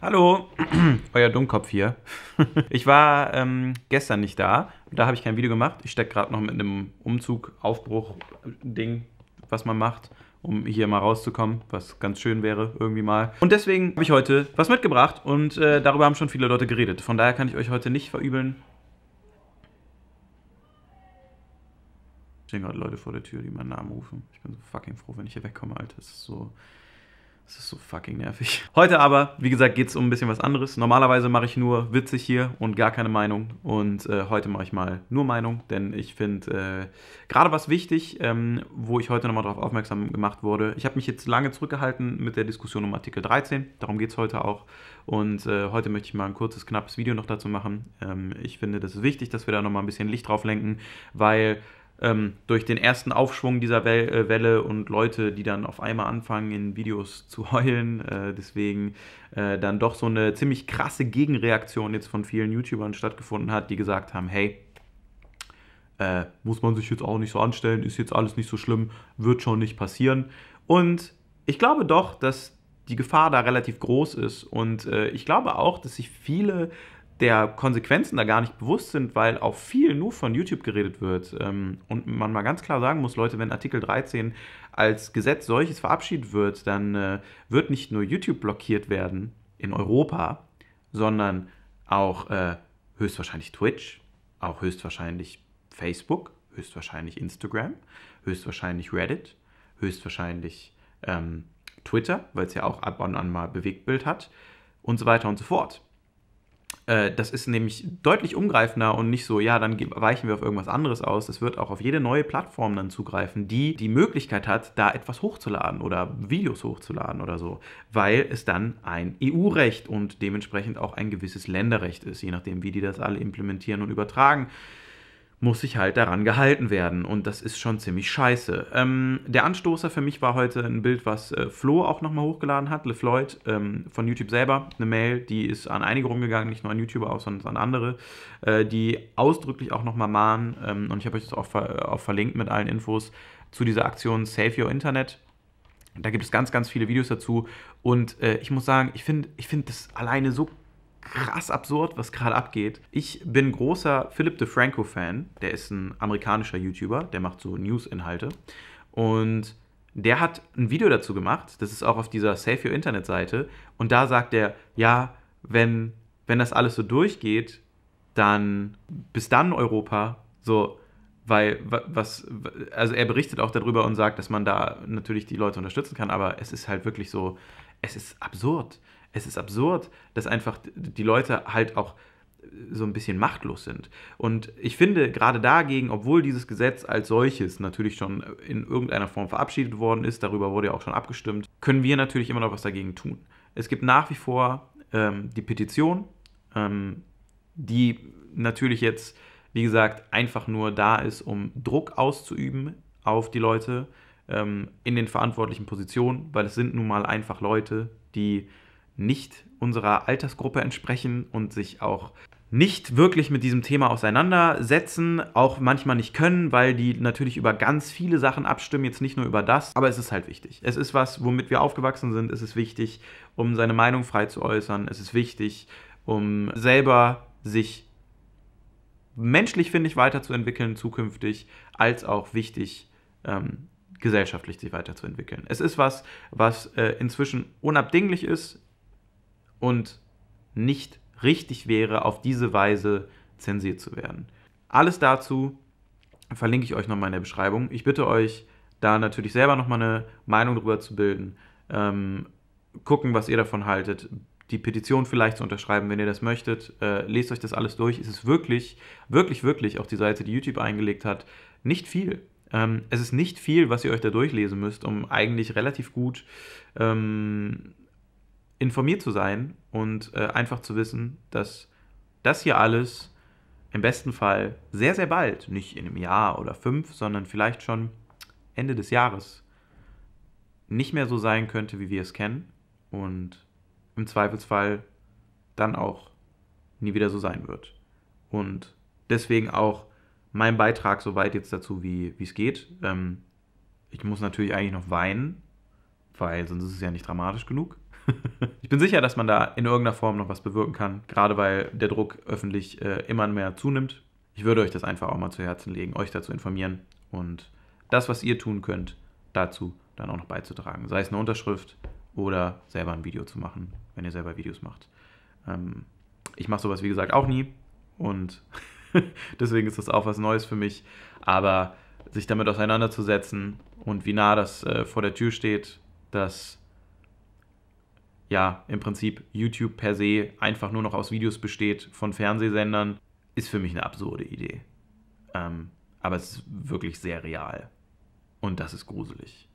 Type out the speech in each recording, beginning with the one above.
Hallo, euer Dummkopf hier. ich war ähm, gestern nicht da, da habe ich kein Video gemacht. Ich stecke gerade noch mit einem Umzug, Aufbruch, Ding, was man macht, um hier mal rauszukommen, was ganz schön wäre irgendwie mal. Und deswegen habe ich heute was mitgebracht und äh, darüber haben schon viele Leute geredet. Von daher kann ich euch heute nicht verübeln. Stehen gerade Leute vor der Tür, die meinen Namen rufen. Ich bin so fucking froh, wenn ich hier wegkomme, Alter. Das ist so... Das ist so fucking nervig. Heute aber, wie gesagt, geht es um ein bisschen was anderes. Normalerweise mache ich nur witzig hier und gar keine Meinung. Und äh, heute mache ich mal nur Meinung, denn ich finde äh, gerade was wichtig, ähm, wo ich heute nochmal darauf aufmerksam gemacht wurde. Ich habe mich jetzt lange zurückgehalten mit der Diskussion um Artikel 13. Darum geht es heute auch. Und äh, heute möchte ich mal ein kurzes, knappes Video noch dazu machen. Ähm, ich finde, das ist wichtig, dass wir da nochmal ein bisschen Licht drauf lenken, weil ähm, durch den ersten Aufschwung dieser äh, Welle und Leute, die dann auf einmal anfangen, in Videos zu heulen. Äh, deswegen äh, dann doch so eine ziemlich krasse Gegenreaktion jetzt von vielen YouTubern stattgefunden hat, die gesagt haben, hey, äh, muss man sich jetzt auch nicht so anstellen, ist jetzt alles nicht so schlimm, wird schon nicht passieren. Und ich glaube doch, dass die Gefahr da relativ groß ist. Und äh, ich glaube auch, dass sich viele der Konsequenzen da gar nicht bewusst sind, weil auch viel nur von YouTube geredet wird. Ähm, und man mal ganz klar sagen muss, Leute, wenn Artikel 13 als Gesetz solches verabschiedet wird, dann äh, wird nicht nur YouTube blockiert werden in Europa, sondern auch äh, höchstwahrscheinlich Twitch, auch höchstwahrscheinlich Facebook, höchstwahrscheinlich Instagram, höchstwahrscheinlich Reddit, höchstwahrscheinlich ähm, Twitter, weil es ja auch ab und an mal Bewegtbild hat und so weiter und so fort. Äh, das ist nämlich deutlich umgreifender und nicht so, ja, dann weichen wir auf irgendwas anderes aus. Das wird auch auf jede neue Plattform dann zugreifen, die die Möglichkeit hat, da etwas hochzuladen oder Videos hochzuladen oder so, weil es dann ein EU-Recht und dementsprechend auch ein gewisses Länderrecht ist, je nachdem, wie die das alle implementieren und übertragen muss ich halt daran gehalten werden. Und das ist schon ziemlich scheiße. Ähm, der Anstoßer für mich war heute ein Bild, was äh, Flo auch nochmal hochgeladen hat, LeFloid ähm, von YouTube selber. Eine Mail, die ist an einige rumgegangen, nicht nur an YouTuber auch, sondern an andere, äh, die ausdrücklich auch nochmal mahnen. Ähm, und ich habe euch das auch, ver äh, auch verlinkt mit allen Infos zu dieser Aktion Save Your Internet. Da gibt es ganz, ganz viele Videos dazu. Und äh, ich muss sagen, ich finde ich find das alleine so krass absurd, was gerade abgeht. Ich bin großer Philip DeFranco-Fan. Der ist ein amerikanischer YouTuber, der macht so News-Inhalte. Und der hat ein Video dazu gemacht, das ist auch auf dieser Save Your Internet-Seite. Und da sagt er, ja, wenn, wenn das alles so durchgeht, dann bis dann Europa, so, weil was, also er berichtet auch darüber und sagt, dass man da natürlich die Leute unterstützen kann, aber es ist halt wirklich so, es ist absurd es ist absurd, dass einfach die Leute halt auch äh, so ein bisschen machtlos sind. Und ich finde gerade dagegen, obwohl dieses Gesetz als solches natürlich schon äh, in irgendeiner Form verabschiedet worden ist, darüber wurde ja auch schon abgestimmt, können wir natürlich immer noch was dagegen tun. Es gibt nach wie vor ähm, die Petition, ähm, die natürlich jetzt, wie gesagt, einfach nur da ist, um Druck auszuüben auf die Leute ähm, in den verantwortlichen Positionen, weil es sind nun mal einfach Leute, die nicht unserer Altersgruppe entsprechen und sich auch nicht wirklich mit diesem Thema auseinandersetzen, auch manchmal nicht können, weil die natürlich über ganz viele Sachen abstimmen, jetzt nicht nur über das, aber es ist halt wichtig. Es ist was, womit wir aufgewachsen sind, es ist wichtig, um seine Meinung frei zu äußern, es ist wichtig, um selber sich menschlich, finde ich, weiterzuentwickeln zukünftig, als auch wichtig, ähm, gesellschaftlich sich weiterzuentwickeln. Es ist was, was äh, inzwischen unabdinglich ist und nicht richtig wäre, auf diese Weise zensiert zu werden. Alles dazu verlinke ich euch nochmal in der Beschreibung. Ich bitte euch, da natürlich selber nochmal eine Meinung drüber zu bilden, ähm, gucken, was ihr davon haltet, die Petition vielleicht zu unterschreiben, wenn ihr das möchtet. Äh, lest euch das alles durch. Es ist wirklich, wirklich, wirklich, auch die Seite, die YouTube eingelegt hat, nicht viel. Ähm, es ist nicht viel, was ihr euch da durchlesen müsst, um eigentlich relativ gut ähm, informiert zu sein und äh, einfach zu wissen, dass das hier alles im besten Fall sehr, sehr bald, nicht in einem Jahr oder fünf, sondern vielleicht schon Ende des Jahres, nicht mehr so sein könnte, wie wir es kennen und im Zweifelsfall dann auch nie wieder so sein wird. Und deswegen auch mein Beitrag soweit jetzt dazu, wie es geht. Ähm, ich muss natürlich eigentlich noch weinen, weil sonst ist es ja nicht dramatisch genug. ich bin sicher, dass man da in irgendeiner Form noch was bewirken kann, gerade weil der Druck öffentlich äh, immer mehr zunimmt. Ich würde euch das einfach auch mal zu Herzen legen, euch dazu informieren und das, was ihr tun könnt, dazu dann auch noch beizutragen. Sei es eine Unterschrift oder selber ein Video zu machen, wenn ihr selber Videos macht. Ähm, ich mache sowas, wie gesagt, auch nie und deswegen ist das auch was Neues für mich. Aber sich damit auseinanderzusetzen und wie nah das äh, vor der Tür steht, das ja im Prinzip YouTube per se einfach nur noch aus Videos besteht von Fernsehsendern, ist für mich eine absurde Idee. Ähm, aber es ist wirklich sehr real. Und das ist gruselig.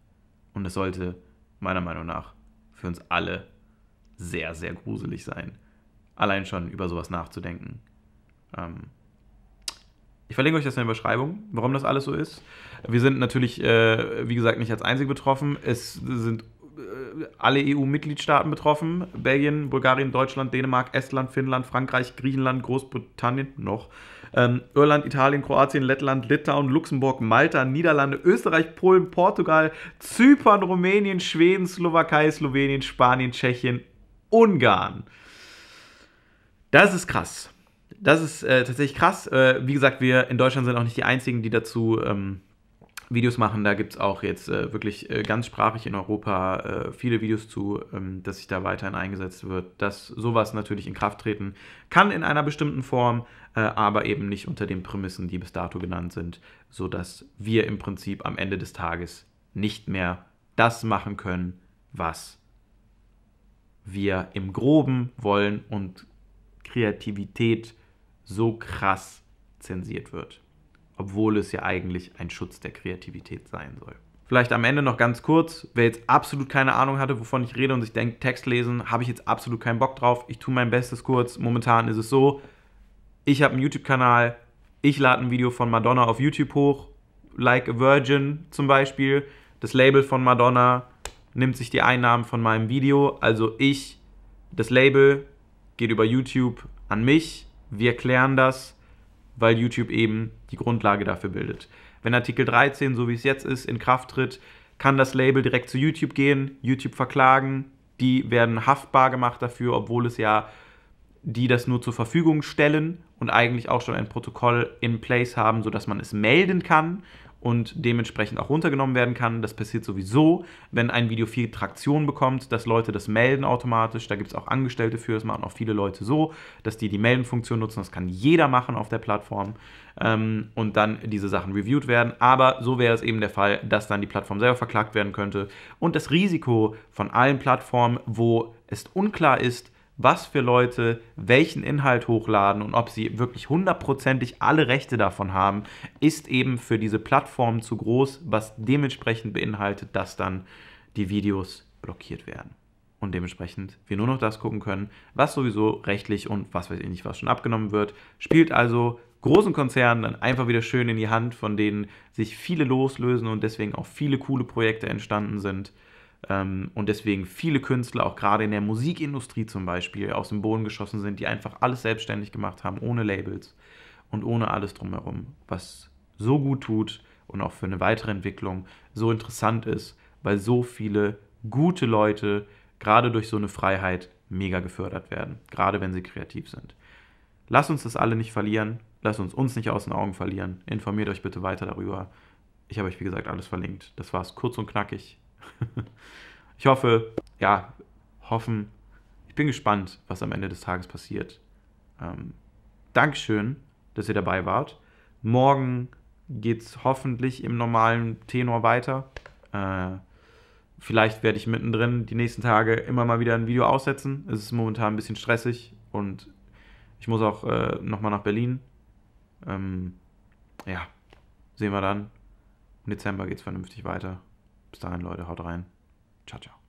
Und es sollte meiner Meinung nach für uns alle sehr, sehr gruselig sein. Allein schon über sowas nachzudenken. Ähm, ich verlinke euch das in der Beschreibung, warum das alles so ist. Wir sind natürlich, äh, wie gesagt, nicht als einzig betroffen. Es sind alle EU-Mitgliedstaaten betroffen. Belgien, Bulgarien, Deutschland, Dänemark, Estland, Finnland, Frankreich, Griechenland, Großbritannien noch. Ähm, Irland, Italien, Kroatien, Lettland, Litauen, Luxemburg, Malta, Niederlande, Österreich, Polen, Portugal, Zypern, Rumänien, Schweden, Slowakei, Slowenien, Spanien, Tschechien, Ungarn. Das ist krass. Das ist äh, tatsächlich krass. Äh, wie gesagt, wir in Deutschland sind auch nicht die Einzigen, die dazu ähm, Videos machen. Da gibt es auch jetzt äh, wirklich äh, ganz sprachig in Europa äh, viele Videos zu, ähm, dass sich da weiterhin eingesetzt wird, dass sowas natürlich in Kraft treten kann in einer bestimmten Form, äh, aber eben nicht unter den Prämissen, die bis dato genannt sind, sodass wir im Prinzip am Ende des Tages nicht mehr das machen können, was wir im groben wollen und Kreativität so krass zensiert wird obwohl es ja eigentlich ein Schutz der Kreativität sein soll. Vielleicht am Ende noch ganz kurz, wer jetzt absolut keine Ahnung hatte, wovon ich rede und sich denkt, Text lesen, habe ich jetzt absolut keinen Bock drauf, ich tue mein Bestes kurz. Momentan ist es so, ich habe einen YouTube-Kanal, ich lade ein Video von Madonna auf YouTube hoch, Like a Virgin zum Beispiel. Das Label von Madonna nimmt sich die Einnahmen von meinem Video, also ich, das Label geht über YouTube an mich, wir klären das weil YouTube eben die Grundlage dafür bildet. Wenn Artikel 13, so wie es jetzt ist, in Kraft tritt, kann das Label direkt zu YouTube gehen, YouTube verklagen, die werden haftbar gemacht dafür, obwohl es ja die das nur zur Verfügung stellen und eigentlich auch schon ein Protokoll in place haben, sodass man es melden kann und dementsprechend auch runtergenommen werden kann. Das passiert sowieso, wenn ein Video viel Traktion bekommt, dass Leute das melden automatisch. Da gibt es auch Angestellte für, das machen auch viele Leute so, dass die die Meldenfunktion nutzen. Das kann jeder machen auf der Plattform ähm, und dann diese Sachen reviewed werden. Aber so wäre es eben der Fall, dass dann die Plattform selber verklagt werden könnte. Und das Risiko von allen Plattformen, wo es unklar ist, was für Leute welchen Inhalt hochladen und ob sie wirklich hundertprozentig alle Rechte davon haben, ist eben für diese Plattform zu groß, was dementsprechend beinhaltet, dass dann die Videos blockiert werden. Und dementsprechend wir nur noch das gucken können, was sowieso rechtlich und was weiß ich nicht, was schon abgenommen wird. Spielt also großen Konzernen dann einfach wieder schön in die Hand, von denen sich viele loslösen und deswegen auch viele coole Projekte entstanden sind. Ähm, und deswegen viele Künstler, auch gerade in der Musikindustrie zum Beispiel, aus dem Boden geschossen sind, die einfach alles selbstständig gemacht haben, ohne Labels und ohne alles drumherum, was so gut tut und auch für eine weitere Entwicklung so interessant ist, weil so viele gute Leute gerade durch so eine Freiheit mega gefördert werden, gerade wenn sie kreativ sind. Lasst uns das alle nicht verlieren, lasst uns uns nicht aus den Augen verlieren, informiert euch bitte weiter darüber. Ich habe euch, wie gesagt, alles verlinkt. Das war es kurz und knackig. ich hoffe, ja, hoffen. Ich bin gespannt, was am Ende des Tages passiert. Ähm, Dankeschön, dass ihr dabei wart. Morgen geht es hoffentlich im normalen Tenor weiter. Äh, vielleicht werde ich mittendrin die nächsten Tage immer mal wieder ein Video aussetzen. Es ist momentan ein bisschen stressig und ich muss auch äh, nochmal nach Berlin. Ähm, ja, sehen wir dann. Im Dezember geht es vernünftig weiter. Bis dahin, Leute, haut rein. Ciao, ciao.